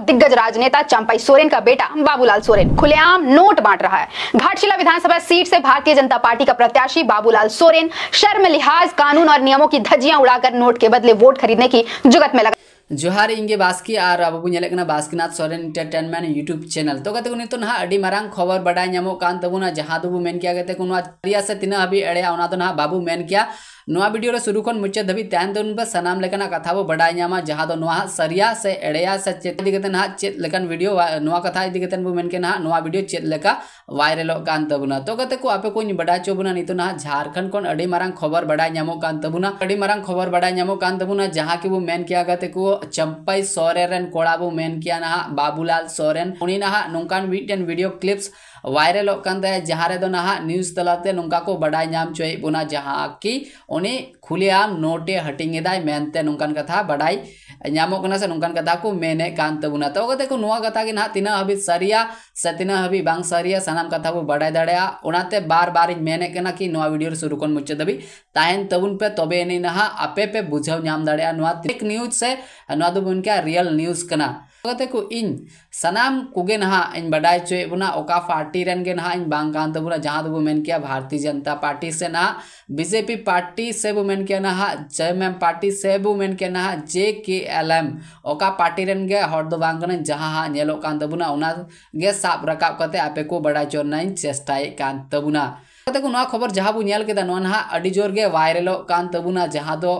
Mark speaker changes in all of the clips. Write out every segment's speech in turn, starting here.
Speaker 1: दिग्गज राजनेता चंपाई सोरेन का बेटा बाबूलाल सोरेन खुलेआम नोट बांट रहा है घाटशिला विधानसभा सीट से भारतीय जनता पार्टी का प्रत्याशी बाबूलाल सोरेन शर्म लिहाज कानून और नियमों की धज्जियां उड़ाकर नोट के बदले वोट खरीदने की जुगत में लगा जोहार इंगे बास्की और अब बोलना बास्कीनाथ सोरे इंटरटेनमेंट यूट्यूब चैनल तो गते नित तो ना खबर बाढ़ा तबना जहां तो मन गए से तीन हाबी एड़ेना तो ना बाबू मन के ना भिडियो शुरू खन मुचाद हाबी तेन तो उन सामान कथा बो बाढ़ा जहां तो ना सरिया से एड़े से चेकते ना चेकान भिडियो कथा इतने ना ना भिडियो चेकला वायरलोन तो गते को आपे को चो चोबना नित ना तो झारखंड खबर बाढ़ा तबना खबर बाढ़ा तबना के बो मन को ᱪᱟᱢᱯᱟᱭ ᱥᱚᱨᱮᱱ ᱨᱮᱱ ᱠᱚᱲᱟ ᱵᱚ ᱢᱮᱱ ᱠᱮᱭᱟ ᱱᱟᱦᱟᱜ ᱵᱟᱵᱩᱞᱟᱞ ᱥᱚᱨᱮᱱ ᱩᱱᱤ ᱱᱟᱦᱟᱜ ᱱᱚᱝᱠᱟᱱ ᱢᱤᱫᱴᱮᱱ ᱵᱷᱤᱰᱤᱭᱳ ᱠᱞᱤᱯᱥ वायरल जहाँ न्यूज तलाते नुका को बड़ा नाम चुहे बोना जहाँ कि उन्हें खुलेआम नोटे हटिंग मनते नुकन कथा बड़ा नामों से नुकन कथा को मेने कानबना तो देखो कथा कि ना तना हाबी सरिया से तना हबी बांग सरिया सनाम कथा को बड़ा दड़ाते बार बार मेने कि भिडियो शुरू को मुचाद हबी तहन तबन पे तबे इन ना आपे पे बुझे नाम दड़े न्यूज से रियल न्यूज कना स्वागत को इन सनाम कुगे नहा इन बडाय चोए बुना ओका पार्टी रन गे नहा इन बांग गांत बुना जहां दबु मेन किया भारतीय जनता पार्टी से ना बीजेपी पार्टी से बु मेन किया नहा जय मैम पार्टी से बु मेन किया नहा जे के एल एम ओका पार्टी रन गे हर दो बांग ने जहां नेलो कांत बुना उना गे साप रकाप आपे को बडाय चो नाइन चेष्टाए कांत खबर जहाँ बोलता ना ना जोर के वायरलों तबना जहाँ तो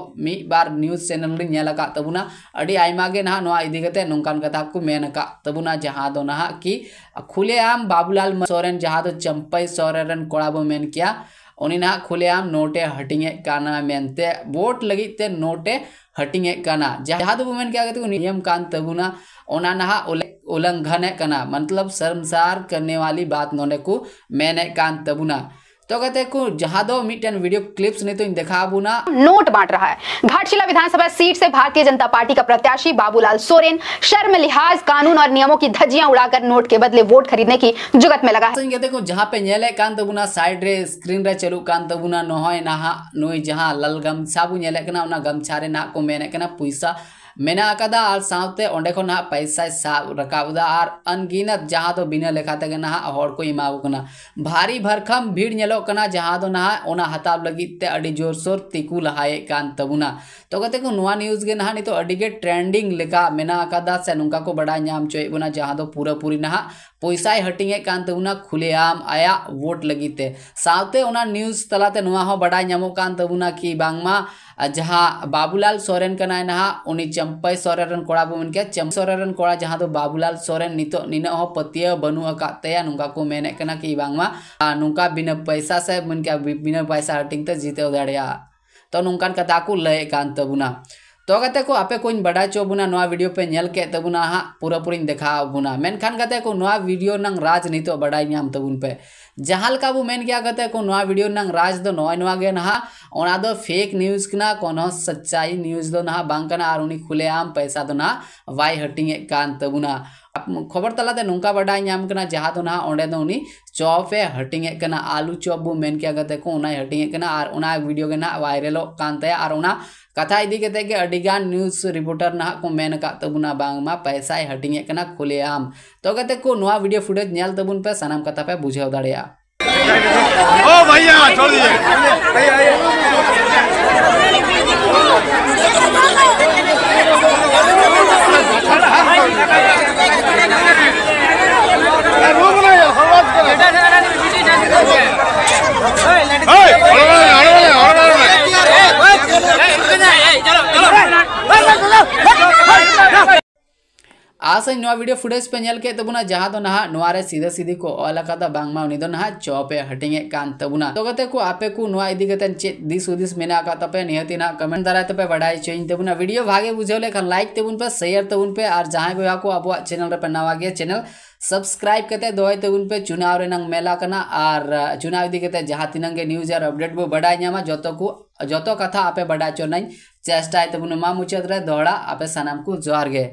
Speaker 1: बार न्यूज चैनल रेलका तबना नागे नौकान कथा को मन तबना जहाँ तो ना कि खुलेआम बाबूलाल सोरेन जहाँ तो चंपई सोरेन कड़ा बोन उन ना खुलेआम नोटे हटिंगे वोट लगते नोटे हटिंगे जहाँ तो बोन नियम उल्लंघन मतलब शर्मसार करने वाली बात नोने को मन तबना तो कहते हैं जहां दो मिटन वीडियो क्लिप्स नहीं तो इन देखा बुना नोट बांट रहा है घाटशिला विधानसभा सीट से भारतीय जनता पार्टी का प्रत्याशी बाबूलाल सोरेन शर्म लिहाज कानून और नियमों की धज्जियां उड़ाकर नोट के बदले वोट खरीदने की जुगत में लगा है तो देखो जहां पे नेले कान तबुना साइड रे स्क्रीन रे चलू कान तबुना नहय नहा नोई जहां लाल गमछा बु गमछा रे ना को मेने पैसा मेका और साब रखा और अनगिनत बिना भारी भरखम भीड़ करना जहाँ दो ना ओना हताब लगते जोर सोर तिकु लहाएं तो गते न्यूज़ ना नित ट्रेंडिंग से नौका को बड़ा नाम चो बना जहाँ पूरा पूरी ना पैसा हटिंग तबुना खुलेआम आया वोट लगते साथ न्यूज़ तलाते बड़ा नाम कि बांगमा जहाँ बाबूलाल सोरेन का ना उन्हें चंपई सोरेन कोड़ा बो मनके चंपई सोरेन कोड़ा जहाँ तो बाबूलाल सोरेन नित निन पतिया बनू अकातया नुका को मेने कना कि बांगमा नुका बिना पैसा से मनके बिना पैसा हटिंग ते तो जीते दड़या तो नुकान कथा को लय कान तबुना तो गते को आपे को बड़ा चोबुना वीडियो पे नल के तबुना तो हाँ पूरा पूरी देखा बुना देखाबुना खान गते को वीडियो नंग राज नहीं तो बड़ा नाम तबुन तो पे जहाँ बो मेन क्या गते को वीडियो नंग राज दो तो नवा गे ना फेक हाँ। न्यूज ना कोनो सच्चाई न्यूज दो ना हाँ। बांकना और उनी खुले आम पैसा दो ना वाई हटिंग कान तबुना खबर तलाते नौका बढ़ाई जहाँ दो तो ना उन दो चॉपे हटिंग आलू चप बो मेन को हटिंग और भिडियो के ना वायरलोग और कथा इदी के अड़ीगान न्यूज रिपोर्टर ना को मेन तबुना तो बांगमा पैसा हटिंग खुले खुलेआम तो को नवा वीडियो फुटेज नल तबुन पे सामान कथा पे बुझे दाया भैया छोड़ दिए आशा ना भिडियो फुटेज पेलब तो ना तो सीधे सीधी को अलगाद ना चपे हटिंग तबना तो, तो आपे को चेक दिस हूदीस मे तपे निहती ना कमेंट दारा तपे बढ़ाई चीन तबना भिडियो भागे बुझे लेकिन लाइक तबन पे शेयर तबन पे और जहां को अब चेनल पे नवा चैनल सब्सक्राइब करते दोहे तब पे चुनाव रंग मेला करना और चुनाव इदीते जहां तीन न्यूज और अपडेट बो बढ़ाई नाम जो को जो कथा आपे बढ़ा चो नाई चेष्टा तबन मुचाद दौड़ा आपे सामान जोर गे